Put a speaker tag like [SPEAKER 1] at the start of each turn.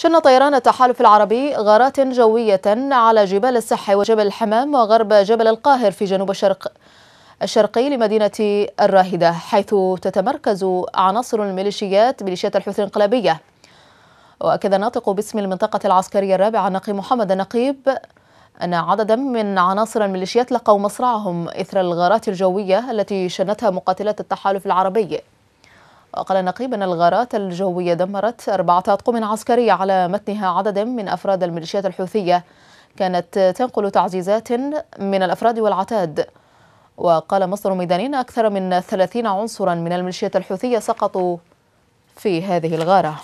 [SPEAKER 1] شن طيران التحالف العربي غارات جوية على جبال الصح وجبل الحمام وغرب جبل القاهر في جنوب الشرق الشرقي لمدينة الراهدة حيث تتمركز عناصر الميليشيات ميليشيات الحوثي الانقلابية وأكد ناطق باسم المنطقة العسكرية الرابعة نقي محمد النقيب أن عددا من عناصر الميليشيات لقوا مصرعهم إثر الغارات الجوية التي شنتها مقاتلات التحالف العربي وقال نقيب أن الغارات الجوية دمرت أربعة أطقم عسكرية على متنها عدد من أفراد الميليشيات الحوثية كانت تنقل تعزيزات من الأفراد والعتاد وقال مصدر ميدانين أكثر من ثلاثين عنصرا من الميليشيات الحوثية سقطوا في هذه الغارة